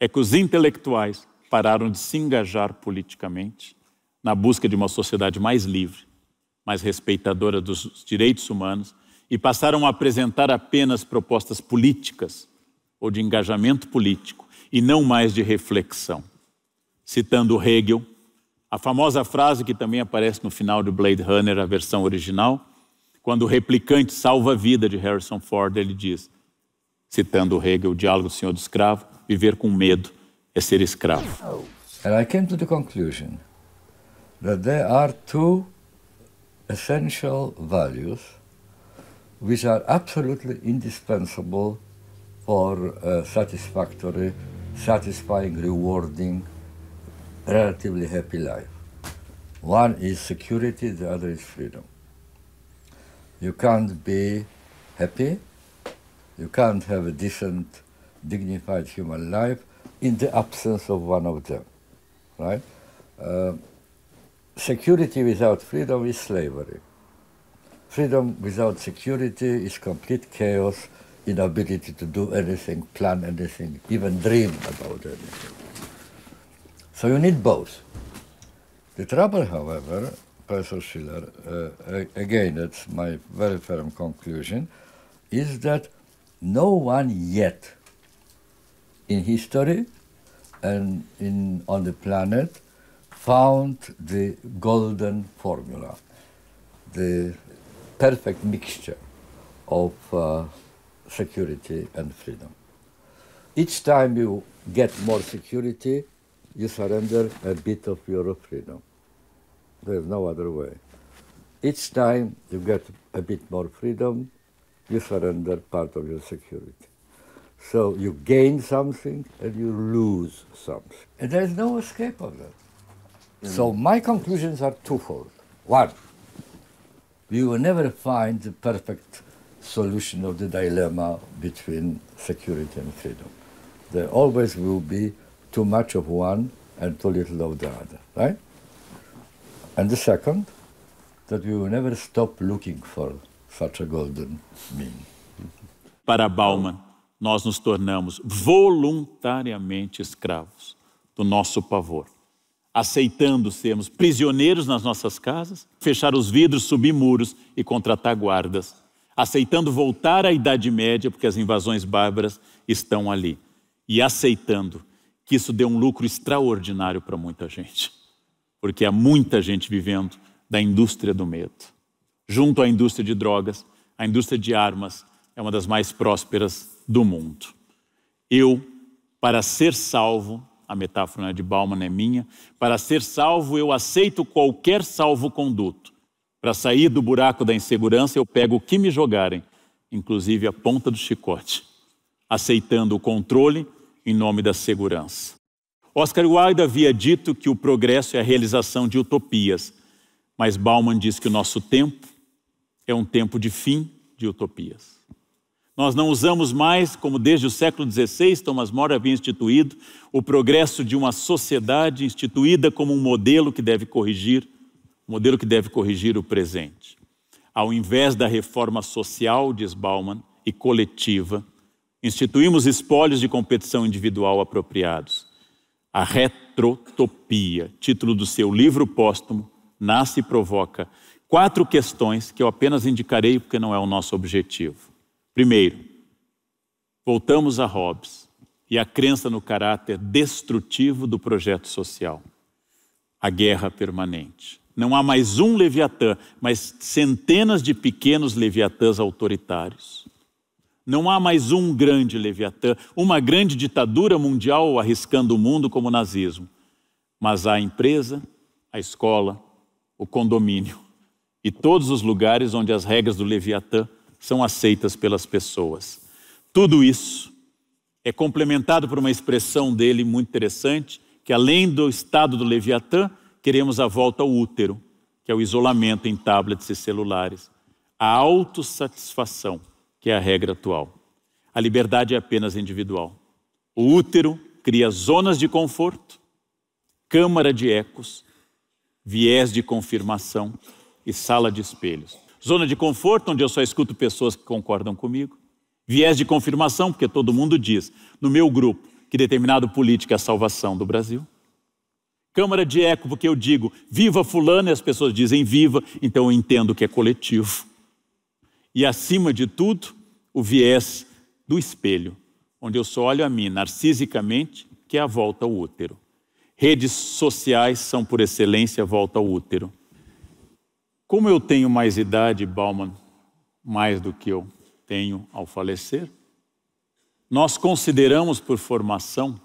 é que os intelectuais pararam de se engajar politicamente na busca de uma sociedade mais livre, mais respeitadora dos direitos humanos e passaram a apresentar apenas propostas políticas ou de engajamento político e não mais de reflexão. Citando Hegel, a famosa frase que também aparece no final de Blade Runner, a versão original, quando o replicante salva a vida de Harrison Ford, ele diz, citando Hegel, o diálogo do Senhor do Escravo, viver com medo é ser escravo. And I came to the conclusion that there are two essential values which are absolutely indispensable for a satisfactory satisfying, rewarding, relatively happy life. One is security, the other is freedom. You can't be happy, you can't have a decent, dignified human life in the absence of one of them, right? Uh, security without freedom is slavery. Freedom without security is complete chaos, inability to do anything, plan anything, even dream about anything. So you need both. The trouble, however, Professor Schiller, uh, again, that's my very firm conclusion, is that no one yet in history and in, on the planet found the golden formula, the perfect mixture of uh, security and freedom. Each time you get more security, you surrender a bit of your freedom. There's no other way. Each time you get a bit more freedom, you surrender part of your security. So you gain something and you lose something. And there's no escape of that. Mm. So my conclusions are twofold. One, we will never find the perfect solution of the dilemma between security and freedom. There always will be too much of one and too little of the other, right? And the second, that we will never stop looking for such a golden mean. Para Bauman, nós nos tornamos voluntariamente escravos do nosso pavor, aceitando sermos prisioneiros nas nossas casas, fechar os vidros, subir muros e contratar guardas aceitando voltar à Idade Média, porque as invasões bárbaras estão ali, e aceitando que isso deu um lucro extraordinário para muita gente, porque há muita gente vivendo da indústria do medo. Junto à indústria de drogas, a indústria de armas é uma das mais prósperas do mundo. Eu, para ser salvo, a metáfora é de Bauman é minha, para ser salvo eu aceito qualquer salvo-conduto para sair do buraco da insegurança, eu pego o que me jogarem, inclusive a ponta do chicote, aceitando o controle em nome da segurança. Oscar Wilde havia dito que o progresso é a realização de utopias, mas Bauman diz que o nosso tempo é um tempo de fim de utopias. Nós não usamos mais, como desde o século XVI Thomas More havia instituído, o progresso de uma sociedade instituída como um modelo que deve corrigir modelo que deve corrigir o presente. Ao invés da reforma social, diz Bauman, e coletiva, instituímos espólios de competição individual apropriados. A Retrotopia, título do seu livro póstumo, nasce e provoca quatro questões que eu apenas indicarei porque não é o nosso objetivo. Primeiro, voltamos a Hobbes e a crença no caráter destrutivo do projeto social, a guerra permanente. Não há mais um Leviatã, mas centenas de pequenos Leviatãs autoritários. Não há mais um grande Leviatã, uma grande ditadura mundial arriscando o mundo como o nazismo. Mas há a empresa, a escola, o condomínio e todos os lugares onde as regras do Leviatã são aceitas pelas pessoas. Tudo isso é complementado por uma expressão dele muito interessante, que além do estado do Leviatã, queremos a volta ao útero, que é o isolamento em tablets e celulares, a autossatisfação, que é a regra atual. A liberdade é apenas individual. O útero cria zonas de conforto, câmara de ecos, viés de confirmação e sala de espelhos. Zona de conforto, onde eu só escuto pessoas que concordam comigo. Viés de confirmação, porque todo mundo diz, no meu grupo, que determinado político é a salvação do Brasil. Câmara de eco, porque eu digo, viva fulano, e as pessoas dizem viva, então eu entendo que é coletivo. E acima de tudo, o viés do espelho, onde eu só olho a mim narcisicamente, que é a volta ao útero. Redes sociais são, por excelência, a volta ao útero. Como eu tenho mais idade, Bauman, mais do que eu tenho ao falecer, nós consideramos por formação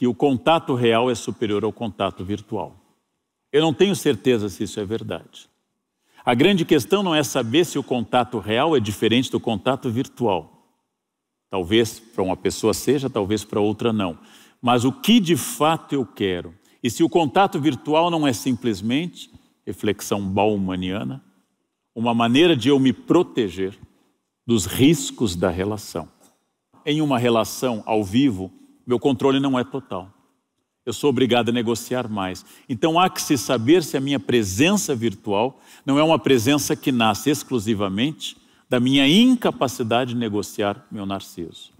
que o contato real é superior ao contato virtual. Eu não tenho certeza se isso é verdade. A grande questão não é saber se o contato real é diferente do contato virtual. Talvez para uma pessoa seja, talvez para outra não. Mas o que de fato eu quero? E se o contato virtual não é simplesmente reflexão baumaniana, uma maneira de eu me proteger dos riscos da relação. Em uma relação ao vivo, meu controle não é total. Eu sou obrigado a negociar mais. Então há que se saber se a minha presença virtual não é uma presença que nasce exclusivamente da minha incapacidade de negociar meu narciso,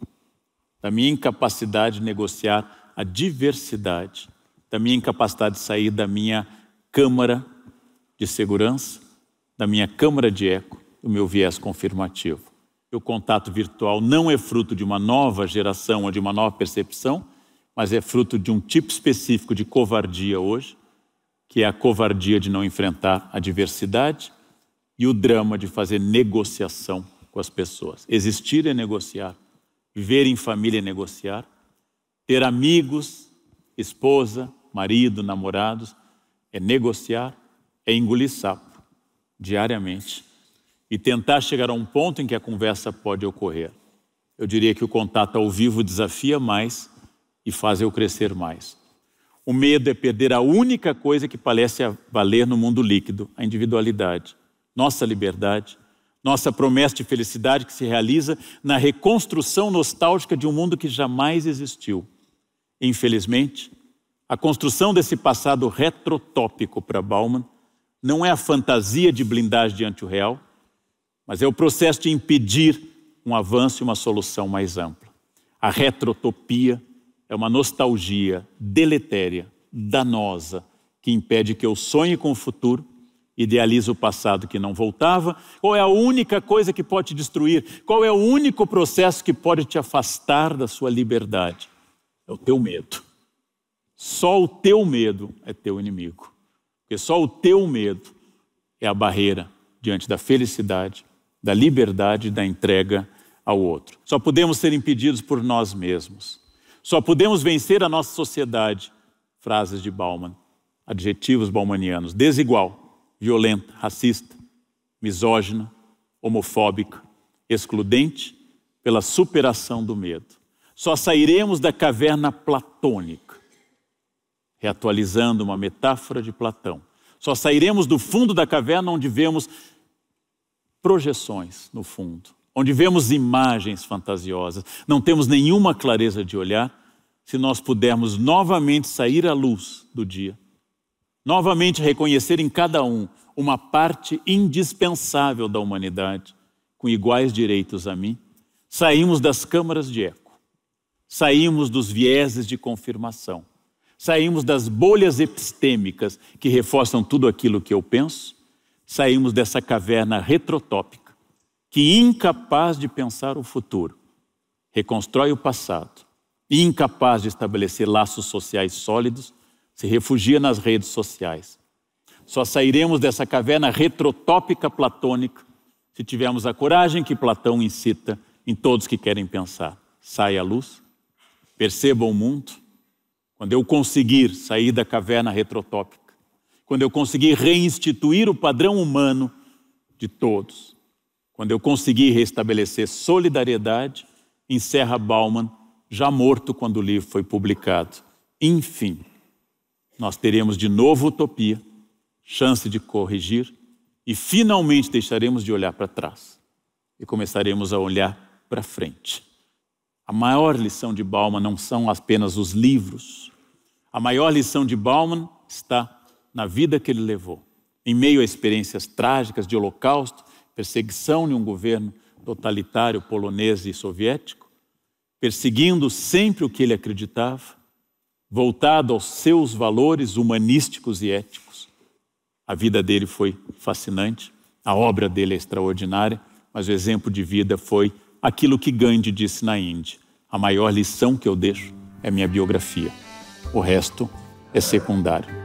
da minha incapacidade de negociar a diversidade, da minha incapacidade de sair da minha câmara de segurança, da minha câmara de eco, do meu viés confirmativo o contato virtual não é fruto de uma nova geração ou de uma nova percepção, mas é fruto de um tipo específico de covardia hoje, que é a covardia de não enfrentar a diversidade e o drama de fazer negociação com as pessoas. Existir é negociar, viver em família é negociar, ter amigos, esposa, marido, namorados, é negociar, é engolir sapo diariamente e tentar chegar a um ponto em que a conversa pode ocorrer. Eu diria que o contato ao vivo desafia mais e faz eu crescer mais. O medo é perder a única coisa que parece valer no mundo líquido, a individualidade, nossa liberdade, nossa promessa de felicidade que se realiza na reconstrução nostálgica de um mundo que jamais existiu. Infelizmente, a construção desse passado retrotópico para Bauman não é a fantasia de blindagem diante o real, mas é o processo de impedir um avanço e uma solução mais ampla. A retrotopia é uma nostalgia deletéria, danosa, que impede que eu sonhe com o futuro, idealize o passado que não voltava. Qual é a única coisa que pode te destruir? Qual é o único processo que pode te afastar da sua liberdade? É o teu medo. Só o teu medo é teu inimigo. Porque só o teu medo é a barreira diante da felicidade, da liberdade da entrega ao outro. Só podemos ser impedidos por nós mesmos. Só podemos vencer a nossa sociedade. Frases de Bauman, adjetivos baumanianos: desigual, violenta, racista, misógina, homofóbica, excludente, pela superação do medo. Só sairemos da caverna platônica, reatualizando uma metáfora de Platão. Só sairemos do fundo da caverna onde vemos projeções, no fundo, onde vemos imagens fantasiosas, não temos nenhuma clareza de olhar, se nós pudermos novamente sair à luz do dia, novamente reconhecer em cada um uma parte indispensável da humanidade, com iguais direitos a mim, saímos das câmaras de eco, saímos dos vieses de confirmação, saímos das bolhas epistêmicas que reforçam tudo aquilo que eu penso saímos dessa caverna retrotópica, que incapaz de pensar o futuro, reconstrói o passado e incapaz de estabelecer laços sociais sólidos, se refugia nas redes sociais. Só sairemos dessa caverna retrotópica platônica se tivermos a coragem que Platão incita em todos que querem pensar. Saia a luz, perceba o mundo. Quando eu conseguir sair da caverna retrotópica, quando eu consegui reinstituir o padrão humano de todos, quando eu consegui restabelecer solidariedade, encerra Bauman, já morto quando o livro foi publicado. Enfim, nós teremos de novo utopia, chance de corrigir e finalmente deixaremos de olhar para trás e começaremos a olhar para frente. A maior lição de Bauman não são apenas os livros. A maior lição de Bauman está na vida que ele levou, em meio a experiências trágicas de holocausto, perseguição de um governo totalitário polonês e soviético, perseguindo sempre o que ele acreditava, voltado aos seus valores humanísticos e éticos. A vida dele foi fascinante, a obra dele é extraordinária, mas o exemplo de vida foi aquilo que Gandhi disse na Índia. A maior lição que eu deixo é minha biografia. O resto é secundário.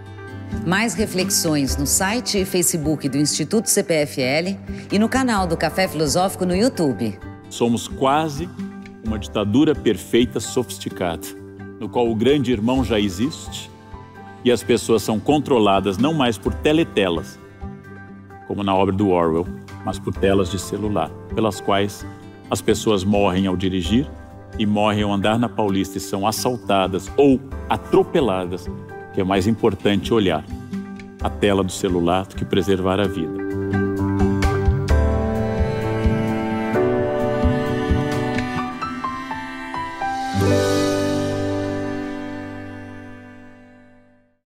Mais reflexões no site e Facebook do Instituto CPFL e no canal do Café Filosófico no YouTube. Somos quase uma ditadura perfeita sofisticada, no qual o grande irmão já existe e as pessoas são controladas não mais por teletelas, como na obra do Orwell, mas por telas de celular, pelas quais as pessoas morrem ao dirigir e morrem ao andar na Paulista e são assaltadas ou atropeladas que é mais importante olhar a tela do celular do que preservar a vida.